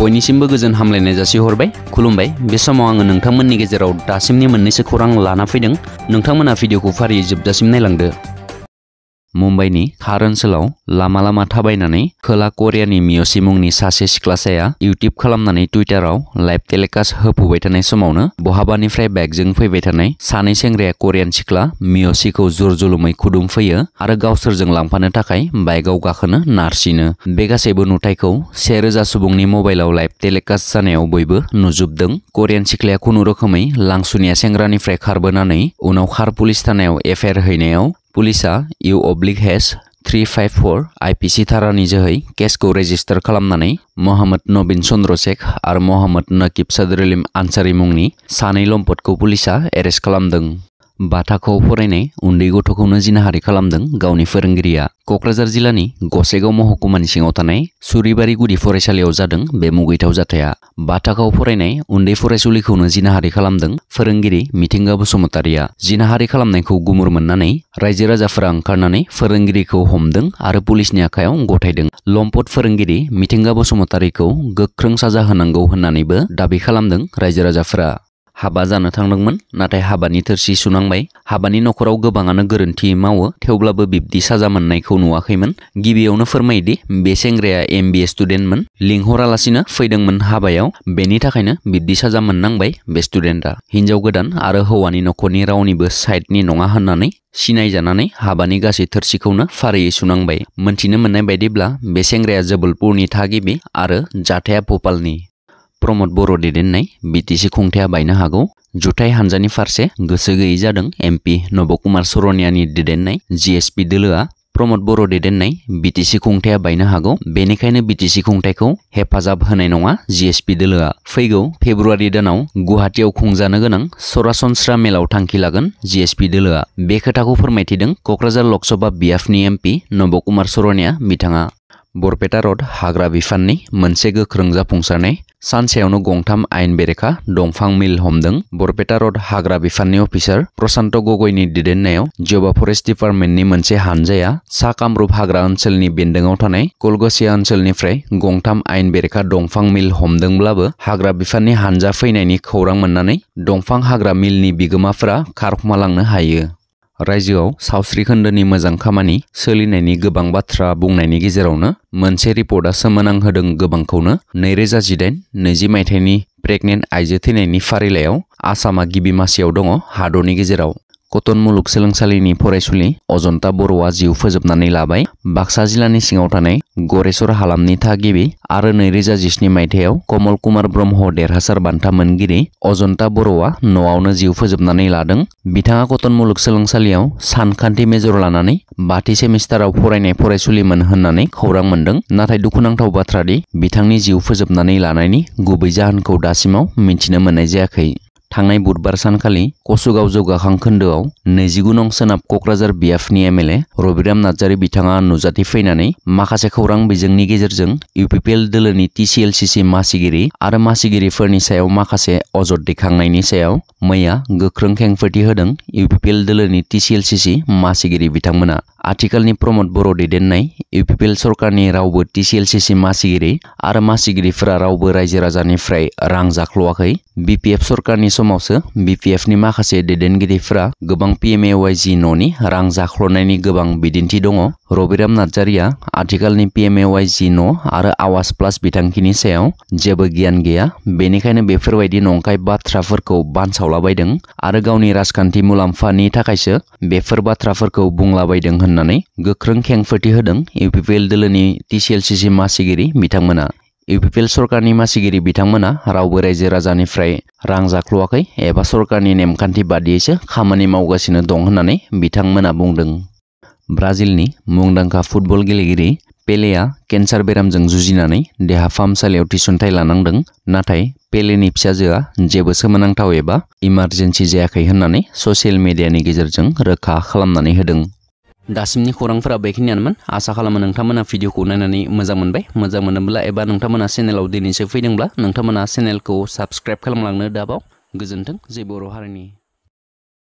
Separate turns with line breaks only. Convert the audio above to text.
boini simba gizan hamle neza si horbai bisa mo angin nengkang menigezirau dasim dasimnya menisik kurang lana fideng nengkang mana video kufari jib dasim nelang de मुम्बाइनि खार ओनसोलाव लामा लामा थाबायनानै खोला करियानि मिय'सि मुंनि सासे सिख्लासाया YouTube खालामनानै टुइटाराव live telecast होफुबाय थानाय समावनो बहाबानिफ्राय बाइकजों फैबाय थानाय सानै सेंग्राया करियान सिख्ला मिय'सिखौ जुर जुलुमै खुदुमफैयो आरो गावसोरजों लांफानो थाखाय बाइकआव गाखोनो नारसिनो बे गासैबो नुथायखौ सेरोजा सुबुंनि मबाइलाव लाइभ टेलिकास्ट जानायाव बयबो नुजोबदों करियान सिख्लाया खुनुरोखोमै लांसुनिया सेंग्रानिफ्राय खारबोनानै उनाव खार पुलिस थानायाव एफआइआर हैनायाव पुलिसा यू अब्लिक हेस three three five four IPC धारानि केस को रेजिस्टर खालामनानै महम्मद नबिन चन्द्र शेख आरो महम्मद सदरलीम सादरुलिम मूंग मुंनि सानै को पुलिसा एरेस्ट खालामदों बाथाखौ फरायनाय उन्दै गथ'खौनो जिनाहारि खालामदों गावनि फोरोंगिरिया क'क्राझार जिल्लानि गसाइगाव महकुमानि सिङाव थानाय सुरिबारि गुदि फरायसालियाव जादों बे मुगैथाव जाथाया बाथाखाव फरायनाय उन्दै फरायसुलिखौनो जिनाहारि खालामदों फोरोंगिरि मिथिंगा बसुमतारीया जिनाहारि खालामनायखौ गुमुर मोननानै रायजो राजाफोरा ओंखारनानै फोरोंगिरिखौ हमदों आरो पुलिसनि आखायाव गथायदों लम्पट फोरोंगिरि मिथिंगा बसुमतारीखौ गोख्रों साजा होनांगौ होननानैबो दाबि खालामदों रायजो राजाफोरा हाबा जानो थांदोंमोन नाथाय हाबानि थोरसि सुनांबाय हाबानि न'खराव गोबाङानो गोरोन्थि मावो थेवब्लाबो बिब्दि साजा मोननायखौ नुवाखैमोन गिबियावनो फोरमायोदि बे सेंग्राया एम बि ए स्टुडेन्टमोन लिंहरालासिनो फैदोंमोन हाबायाव बेनि थाखायनो बिब्दि साजा मोननांबाय बे स्टुडेन्टआ हिन्जाव गोदान आरो हौवानि न'खरनि रावनिबो साइडनि नङा होननानै सिनायजानानै हाबानि गासै थोरसिखौनो फारियै सुनांबाय मोनथिनो मोननाय बायदिब्ला बे सेंग्राया जबलपुरनि थागिबि आरो जाथाया भपालनि प्रमद बर' दैदेननाय बिटिसि खुंथाया बायनो हागौ जुथाइ हान्जानि फारसे गोसो गैयै जादों एमपि नबकुमार सरनियानि दैदेननाय जिएसपि दोलोआ प्रमद बर' दैदेननाय बिटिसि खुंथाया बायनो हागौ बेनिखायनो बिटिसि खुंथायखौ हेफाजाब होनाय नङा जिएसपि दोलोआ फैगौ फेब्रुवारि दानाव गुवाहाटीयाव खुंजानो गोनां सरासनस्रा मेलाव थांखि लागोन जिएसपि दोलोआ बे खोथाखौ फोरमायथिदों क'क्राझार लकसभा बिएफनि एमपि नबकुमार सरनिया बिथाङा बरपेटा रड हाग्रा बिफाननि मोनसे गोख्रों जाफुंसारनाय सानसेयावनो गंथाम आइन बेरेखा दंफां मिल हमदों बरपेटा रड हाग्रा बिफाननि अफिसार प्रशान्त गगयनि दैदेननायाव जिअबा फरेस्ट डिपार्टमेन्टनि मोनसे हान्जाया सा कामरूप हाग्रा ओनसोलनि बेन्दोंआव थानाय कलगसिया ओनसोलनिफ्राय गंथाम आइन बेरेखा दंफां मिल हमदोंब्लाबो हाग्रा बिफाननि हान्जा फैनायनि खौरां मोन्नानै दंफां हाग्रा मिलनि बिगोमाफोरा खारखुमालांनो हायो रायजोआव सावस्रि खोन्दोनि मोजां खामानि सोलिनायनि गोबां बाथ्रा बुंनायनि गेजेरावनो मोनसे रिपर्टआ सोमोनांहोदों गोबांखौनो नैरोजा जिदाइन नैजि मायथाइनि प्रेगनेन्ट आइजो थैनायनि फारिलाइयाव आसामा गिबि मासियाव दङ हादरनि गेजेराव कटन मुलुगसोलोंसालिनि फरायसुलि अजन्ता बर'आ जिउ फोजोबनानै लाबाय बाक्सा जिल्लानि सिङाव थानाय गरेसर हालामनि थागिबि आरो नैरोजा जिस्नि मायथाइयाव कमल कुमार ब्रह्म देरहासार बान्था मोनगिरि अजन्ता बर'आ न'आवनो जिउ फोजोबनानै लादों बिथाङा कटन मुलुगसोलोंसालियाव सानखान्थि मेजर लानानै बाथि सेमिस्टाराव फरायनाय फरायसुलिमोन होननानै खौरां मोन्दों नाथाय दुखुनांथाव बाथ्रादि बिथांनि जिउ फोजोबनानै लानायनि गुबै जाहोनखौ दासिमाव मिन्थिनो मोननाय जायाखै थांनाय बुधबार सानखालि कसुगाव जौगाखां खोन्दोआव नैजिगु नं सोनाब क'क्राझार बिएफनि एमएलए रबिराम नार्जारी बिथाङा नुजाथिफैनानै माखासे खौरां बिजोंनि गेजेरजों इउपिपिएल दोलोनि टिसिएलसिसि मासिगिरि आरो मासिगिरिफोरनि सायाव माखासे अजद दैखांनायनि सायाव मैया गोख्रों खेंफोरथि होदों इउपिपिएल दोलोनि टिसिएलसिसि मासिगिरि बिथांमोना आथिखालनि प्रमद बर' दैदेननाय इउपिपिएल सरकारनि रावबो टिसिएलसिसि मासिगिरि आरो मासिगिरिफोरा रावबो रायजो राजानिफ्राय रां जाख्ल'वाखै बिपिएफ सरकारनि somos BPF ni makase deden gidi fra gebang PMAYG noni rang zakhronani gebang bidinti dongo Robiram Nazaria artikel ni PMAYG no ara awas plus bidang kini seo jebe gian gea benikaina befer wadi nongkai batra ferko ban saula baideng ara gauni raskanti mulam fani takaise befer batra ferko bungla baideng hannani gekrengkeng fati hedeng UPPL deleni TCLCC masigiri mitang mana इउपिपिएल सरकारनि मासिगिरि बिथांमोना रावबो रायजो राजानिफ्राय रां जाख्ल'वाखै एबा सरकारनि नेमखान्थि बादियैसो खामानि मावगासिनो दं होननानै बिथांमोना बुंदों ब्राजिलनि मुंदांखा फुटबल गेलेगिरि पेलेआ केन्सार बेरामजों जुजिनानै देहा फाहामसालियाव थिसनथाय लानांदों नाथाय पेलेनि फिसाजोआ जेबो सोमोनांथाव एबा इमारजेन्सि जायाखै होननानै ससियेल मेडियानि गेजेरजों रोखा खालामनानै होदों dasimni kurang fra baik ini anman asa kalau menang teman a video kuna nani mazam menbay mazam menembla eba nang teman a channel audi ini sefi nang bla nang teman a channel ko subscribe kalau melangnya dabo gizenteng ziboro hari ini